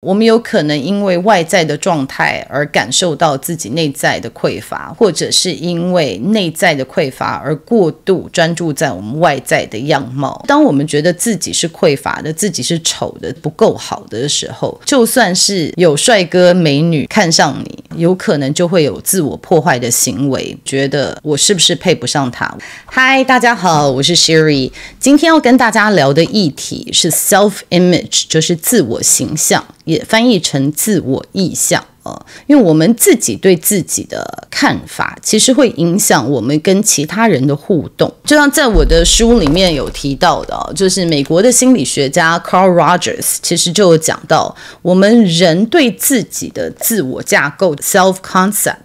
我们有可能因为外在的状态而感受到自己内在的匮乏，或者是因为内在的匮乏而过度专注在我们外在的样貌。当我们觉得自己是匮乏的、自己是丑的、不够好的时候，就算是有帅哥美女看上你，有可能就会有自我破坏的行为，觉得我是不是配不上他？嗨，大家好，我是 Sherry，今天要跟大家聊的议题是 self image，就是自我形象。也翻译成自我意向啊，因为我们自己对自己的看法，其实会影响我们跟其他人的互动。就像在我的书里面有提到的，就是美国的心理学家 Carl Rogers，其实就有讲到，我们人对自己的自我架构 （self concept）。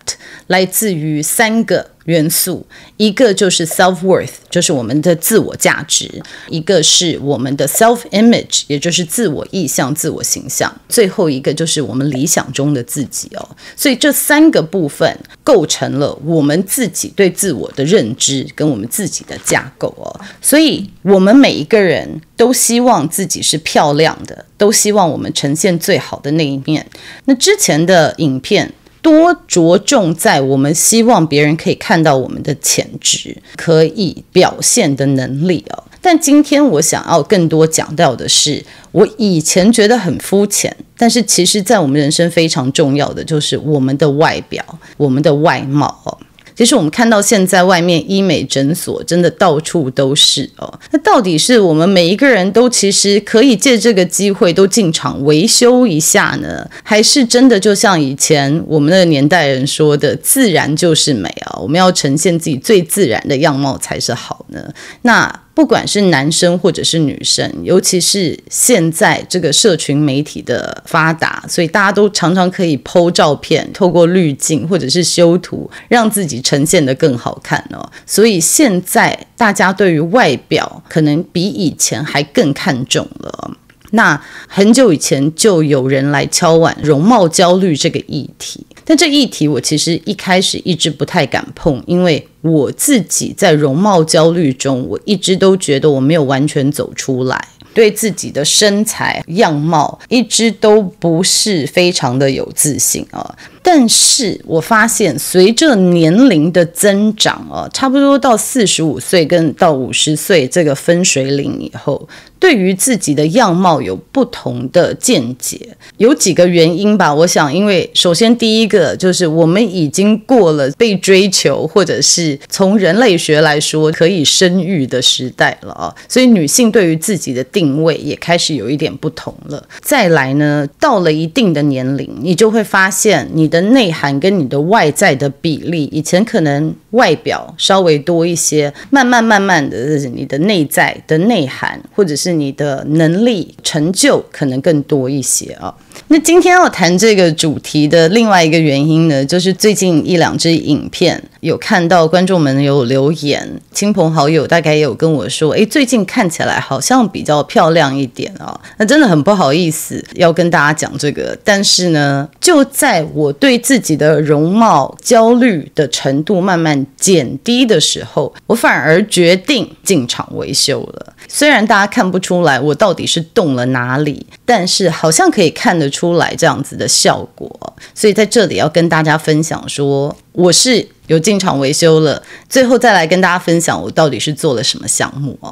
来自于三个元素，一个就是 self worth，就是我们的自我价值；一个是我们的 self image，也就是自我意向、自我形象；最后一个就是我们理想中的自己哦。所以这三个部分构成了我们自己对自我的认知跟我们自己的架构哦。所以我们每一个人都希望自己是漂亮的，都希望我们呈现最好的那一面。那之前的影片。多着重在我们希望别人可以看到我们的潜质，可以表现的能力哦。但今天我想要更多讲到的是，我以前觉得很肤浅，但是其实在我们人生非常重要的就是我们的外表，我们的外貌哦。其实我们看到现在外面医美诊所真的到处都是哦，那到底是我们每一个人都其实可以借这个机会都进场维修一下呢，还是真的就像以前我们的年代人说的“自然就是美”啊，我们要呈现自己最自然的样貌才是好呢？那。不管是男生或者是女生，尤其是现在这个社群媒体的发达，所以大家都常常可以抛照片，透过滤镜或者是修图，让自己呈现的更好看哦。所以现在大家对于外表可能比以前还更看重了。那很久以前就有人来敲碗容貌焦虑这个议题。但这议题我其实一开始一直不太敢碰，因为我自己在容貌焦虑中，我一直都觉得我没有完全走出来，对自己的身材样貌一直都不是非常的有自信啊。但是我发现随着年龄的增长啊，差不多到四十五岁跟到五十岁这个分水岭以后。对于自己的样貌有不同的见解，有几个原因吧。我想，因为首先第一个就是我们已经过了被追求，或者是从人类学来说可以生育的时代了啊，所以女性对于自己的定位也开始有一点不同了。再来呢，到了一定的年龄，你就会发现你的内涵跟你的外在的比例，以前可能外表稍微多一些，慢慢慢慢的，你的内在的内涵或者是。你的能力成就可能更多一些啊。那今天要谈这个主题的另外一个原因呢，就是最近一两支影片有看到观众们有留言，亲朋好友大概也有跟我说，诶，最近看起来好像比较漂亮一点啊。那真的很不好意思要跟大家讲这个，但是呢，就在我对自己的容貌焦虑的程度慢慢减低的时候，我反而决定进场维修了。虽然大家看不出来我到底是动了哪里，但是好像可以看得出来这样子的效果。所以在这里要跟大家分享说，我是有进场维修了。最后再来跟大家分享我到底是做了什么项目哦。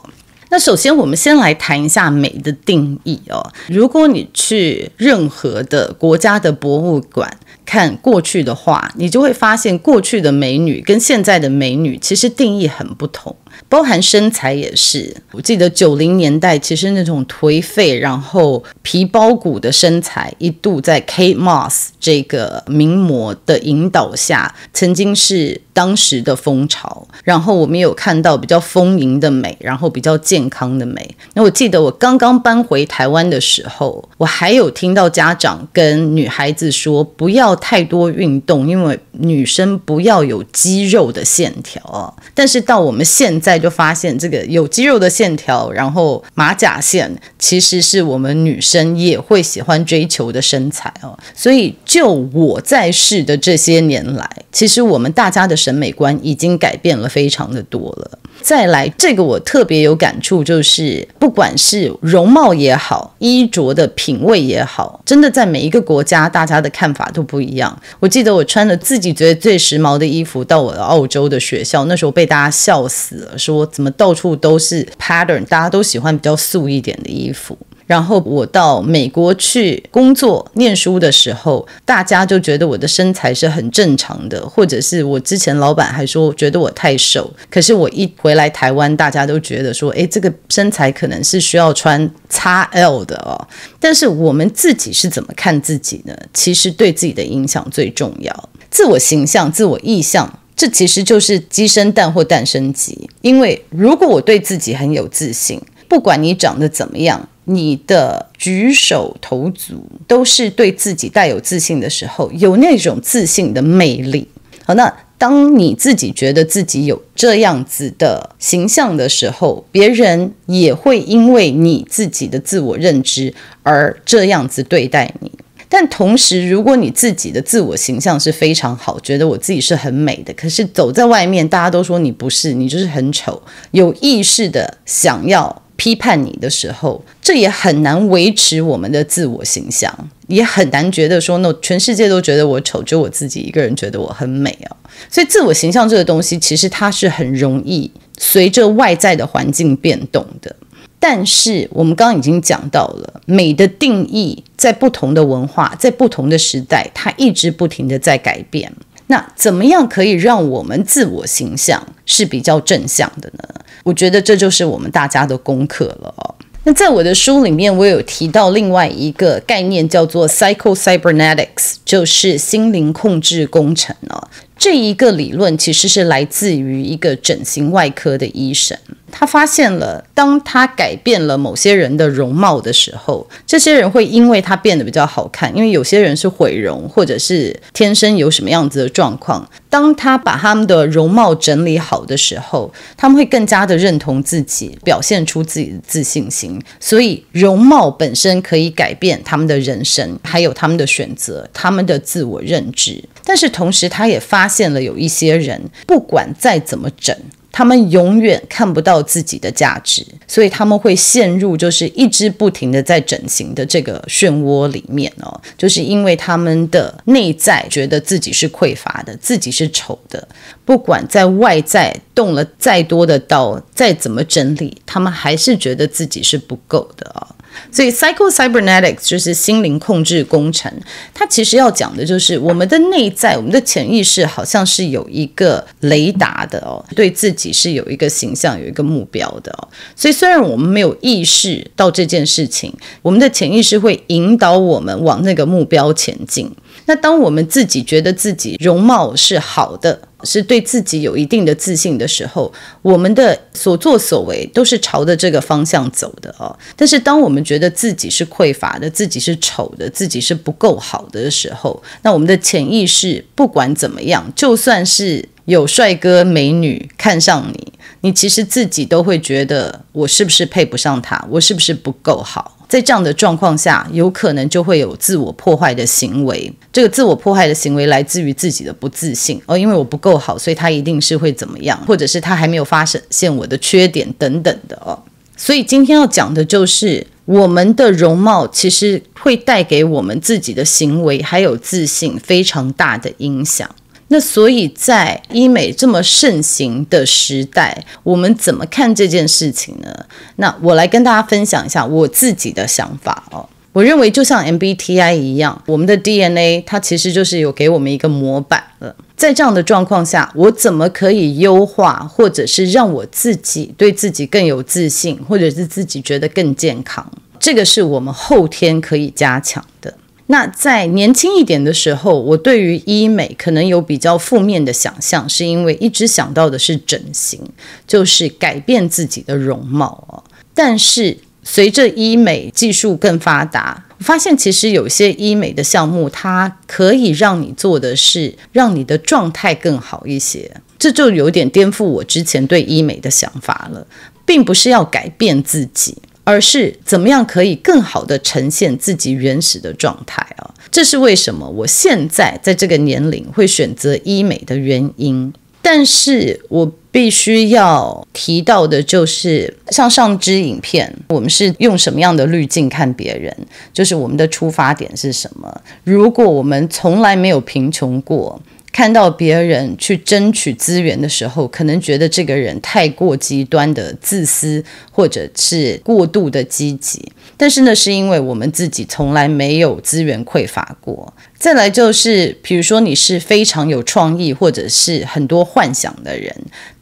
那首先我们先来谈一下美的定义哦。如果你去任何的国家的博物馆，看过去的话，你就会发现过去的美女跟现在的美女其实定义很不同，包含身材也是。我记得九零年代，其实那种颓废然后皮包骨的身材，一度在 Kate Moss 这个名模的引导下，曾经是当时的风潮。然后我们有看到比较丰盈的美，然后比较健康的美。那我记得我刚刚搬回台湾的时候，我还有听到家长跟女孩子说不要。太多运动，因为女生不要有肌肉的线条啊。但是到我们现在就发现，这个有肌肉的线条，然后马甲线，其实是我们女生也会喜欢追求的身材哦。所以，就我在世的这些年来，其实我们大家的审美观已经改变了非常的多了。再来，这个我特别有感触，就是不管是容貌也好，衣着的品味也好，真的在每一个国家，大家的看法都不一样。我记得我穿了自己觉得最时髦的衣服到我的澳洲的学校，那时候被大家笑死了，说怎么到处都是 pattern，大家都喜欢比较素一点的衣服。然后我到美国去工作、念书的时候，大家就觉得我的身材是很正常的，或者是我之前老板还说觉得我太瘦。可是我一回来台湾，大家都觉得说，哎，这个身材可能是需要穿 XL 的哦。但是我们自己是怎么看自己呢？其实对自己的影响最重要，自我形象、自我意象，这其实就是鸡生蛋或蛋生鸡。因为如果我对自己很有自信，不管你长得怎么样。你的举手投足都是对自己带有自信的时候，有那种自信的魅力。好，那当你自己觉得自己有这样子的形象的时候，别人也会因为你自己的自我认知而这样子对待你。但同时，如果你自己的自我形象是非常好，觉得我自己是很美的，可是走在外面，大家都说你不是，你就是很丑。有意识的想要。批判你的时候，这也很难维持我们的自我形象，也很难觉得说，那全世界都觉得我丑，就我自己一个人觉得我很美啊。所以，自我形象这个东西，其实它是很容易随着外在的环境变动的。但是，我们刚刚已经讲到了，美的定义在不同的文化，在不同的时代，它一直不停的在改变。那怎么样可以让我们自我形象是比较正向的呢？我觉得这就是我们大家的功课了哦。那在我的书里面，我有提到另外一个概念，叫做 “psycho cybernetics”，就是心灵控制工程呢。这一个理论其实是来自于一个整形外科的医生，他发现了，当他改变了某些人的容貌的时候，这些人会因为他变得比较好看，因为有些人是毁容或者是天生有什么样子的状况，当他把他们的容貌整理好的时候，他们会更加的认同自己，表现出自己的自信心，所以容貌本身可以改变他们的人生，还有他们的选择，他们的自我认知，但是同时他也发。现了有一些人，不管再怎么整，他们永远看不到自己的价值，所以他们会陷入就是一直不停的在整形的这个漩涡里面哦，就是因为他们的内在觉得自己是匮乏的，自己是丑的，不管在外在动了再多的刀，再怎么整理，他们还是觉得自己是不够的啊。所以，psychocybernetics 就是心灵控制工程。它其实要讲的就是我们的内在，我们的潜意识好像是有一个雷达的哦，对自己是有一个形象、有一个目标的哦。所以，虽然我们没有意识到这件事情，我们的潜意识会引导我们往那个目标前进。那当我们自己觉得自己容貌是好的，是对自己有一定的自信的时候，我们的所作所为都是朝着这个方向走的哦。但是当我们觉得自己是匮乏的，自己是丑的，自己是不够好的时候，那我们的潜意识不管怎么样，就算是有帅哥美女看上你，你其实自己都会觉得我是不是配不上他，我是不是不够好。在这样的状况下，有可能就会有自我破坏的行为。这个自我破坏的行为来自于自己的不自信哦，因为我不够好，所以他一定是会怎么样，或者是他还没有发现我的缺点等等的哦。所以今天要讲的就是，我们的容貌其实会带给我们自己的行为还有自信非常大的影响。那所以，在医美这么盛行的时代，我们怎么看这件事情呢？那我来跟大家分享一下我自己的想法哦。我认为，就像 MBTI 一样，我们的 DNA 它其实就是有给我们一个模板了。在这样的状况下，我怎么可以优化，或者是让我自己对自己更有自信，或者是自己觉得更健康？这个是我们后天可以加强的。那在年轻一点的时候，我对于医美可能有比较负面的想象，是因为一直想到的是整形，就是改变自己的容貌哦。但是随着医美技术更发达，我发现其实有些医美的项目，它可以让你做的是让你的状态更好一些，这就有点颠覆我之前对医美的想法了，并不是要改变自己。而是怎么样可以更好的呈现自己原始的状态啊？这是为什么我现在在这个年龄会选择医美的原因。但是我必须要提到的就是，像上支影片，我们是用什么样的滤镜看别人？就是我们的出发点是什么？如果我们从来没有贫穷过。看到别人去争取资源的时候，可能觉得这个人太过极端的自私，或者是过度的积极。但是呢，是因为我们自己从来没有资源匮乏过。再来就是，比如说你是非常有创意或者是很多幻想的人，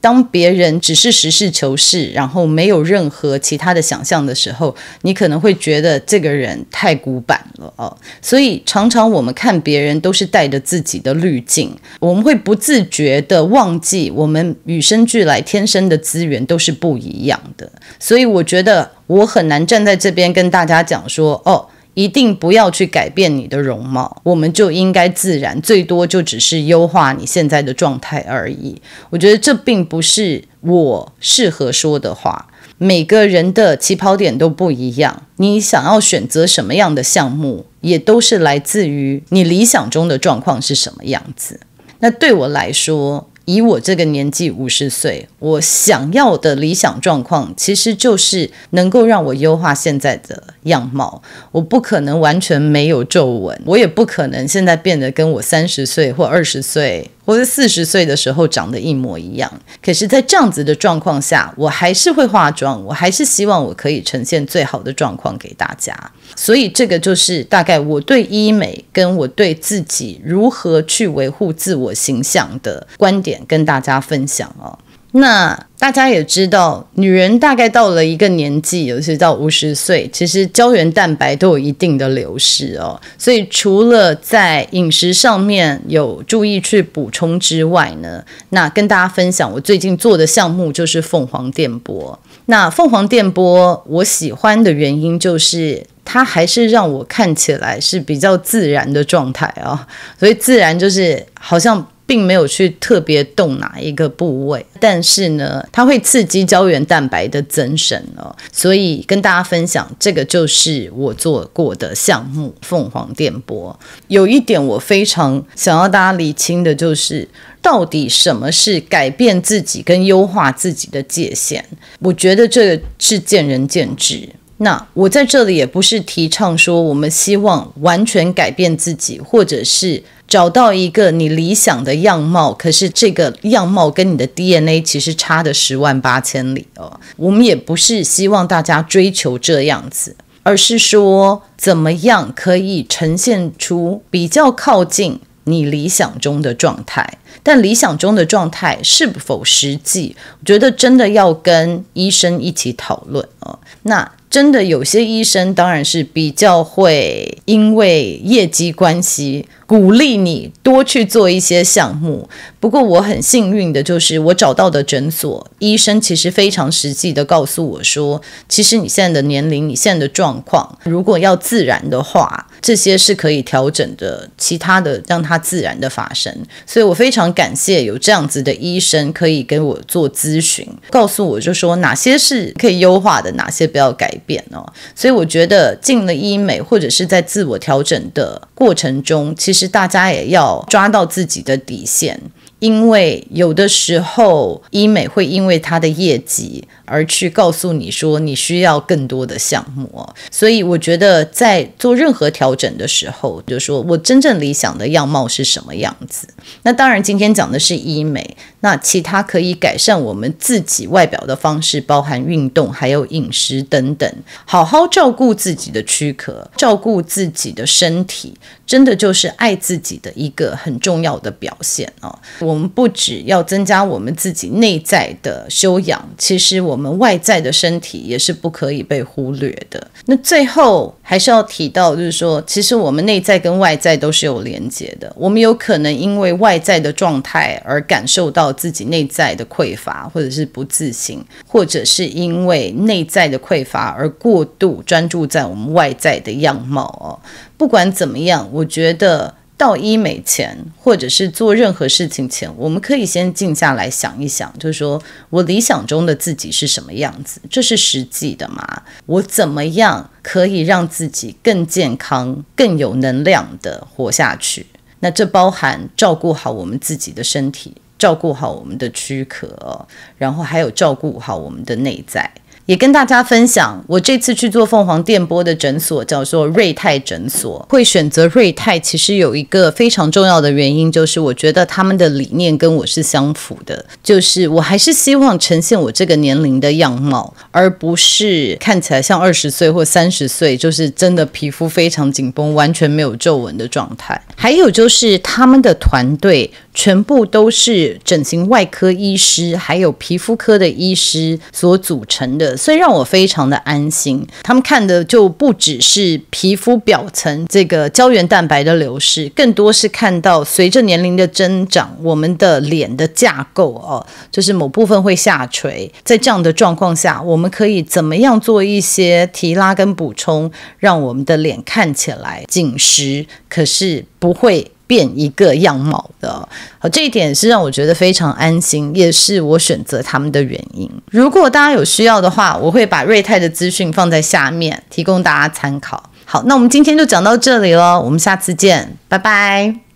当别人只是实事求是，然后没有任何其他的想象的时候，你可能会觉得这个人太古板了哦。所以常常我们看别人都是带着自己的滤镜，我们会不自觉的忘记我们与生俱来天生的资源都是不一样的。所以我觉得。我很难站在这边跟大家讲说，哦，一定不要去改变你的容貌，我们就应该自然，最多就只是优化你现在的状态而已。我觉得这并不是我适合说的话。每个人的起跑点都不一样，你想要选择什么样的项目，也都是来自于你理想中的状况是什么样子。那对我来说，以我这个年纪五十岁，我想要的理想状况，其实就是能够让我优化现在的样貌。我不可能完全没有皱纹，我也不可能现在变得跟我三十岁或二十岁。我在四十岁的时候长得一模一样，可是，在这样子的状况下，我还是会化妆，我还是希望我可以呈现最好的状况给大家。所以，这个就是大概我对医美跟我对自己如何去维护自我形象的观点跟大家分享哦。那大家也知道，女人大概到了一个年纪，尤其是到五十岁，其实胶原蛋白都有一定的流失哦。所以除了在饮食上面有注意去补充之外呢，那跟大家分享我最近做的项目就是凤凰电波。那凤凰电波我喜欢的原因就是它还是让我看起来是比较自然的状态啊，所以自然就是好像。并没有去特别动哪一个部位，但是呢，它会刺激胶原蛋白的增生哦。所以跟大家分享，这个就是我做过的项目——凤凰电波。有一点我非常想要大家理清的，就是到底什么是改变自己跟优化自己的界限？我觉得这是见仁见智。那我在这里也不是提倡说我们希望完全改变自己，或者是找到一个你理想的样貌，可是这个样貌跟你的 DNA 其实差的十万八千里哦。我们也不是希望大家追求这样子，而是说怎么样可以呈现出比较靠近你理想中的状态。但理想中的状态是否实际，我觉得真的要跟医生一起讨论哦。那。真的有些医生当然是比较会因为业绩关系鼓励你多去做一些项目。不过我很幸运的就是我找到的诊所医生其实非常实际的告诉我说，其实你现在的年龄，你现在的状况，如果要自然的话。这些是可以调整的，其他的让它自然的发生。所以我非常感谢有这样子的医生可以给我做咨询，告诉我就说哪些是可以优化的，哪些不要改变哦。所以我觉得进了医美或者是在自我调整的过程中，其实大家也要抓到自己的底线。因为有的时候医美会因为它的业绩而去告诉你说你需要更多的项目，所以我觉得在做任何调整的时候，就说我真正理想的样貌是什么样子。那当然，今天讲的是医美。那其他可以改善我们自己外表的方式，包含运动，还有饮食等等，好好照顾自己的躯壳，照顾自己的身体，真的就是爱自己的一个很重要的表现啊！我们不只要增加我们自己内在的修养，其实我们外在的身体也是不可以被忽略的。那最后。还是要提到，就是说，其实我们内在跟外在都是有连接的。我们有可能因为外在的状态而感受到自己内在的匮乏，或者是不自信，或者是因为内在的匮乏而过度专注在我们外在的样貌哦。不管怎么样，我觉得。到医美前，或者是做任何事情前，我们可以先静下来想一想，就是说我理想中的自己是什么样子，这是实际的吗？我怎么样可以让自己更健康、更有能量的活下去？那这包含照顾好我们自己的身体，照顾好我们的躯壳，然后还有照顾好我们的内在。也跟大家分享，我这次去做凤凰电波的诊所叫做瑞泰诊所，会选择瑞泰，其实有一个非常重要的原因，就是我觉得他们的理念跟我是相符的，就是我还是希望呈现我这个年龄的样貌，而不是看起来像二十岁或三十岁，就是真的皮肤非常紧绷，完全没有皱纹的状态。还有就是他们的团队。全部都是整形外科医师，还有皮肤科的医师所组成的，所以让我非常的安心。他们看的就不只是皮肤表层这个胶原蛋白的流失，更多是看到随着年龄的增长，我们的脸的架构哦，就是某部分会下垂。在这样的状况下，我们可以怎么样做一些提拉跟补充，让我们的脸看起来紧实，可是不会。变一个样貌的，好，这一点是让我觉得非常安心，也是我选择他们的原因。如果大家有需要的话，我会把瑞泰的资讯放在下面，提供大家参考。好，那我们今天就讲到这里了，我们下次见，拜拜。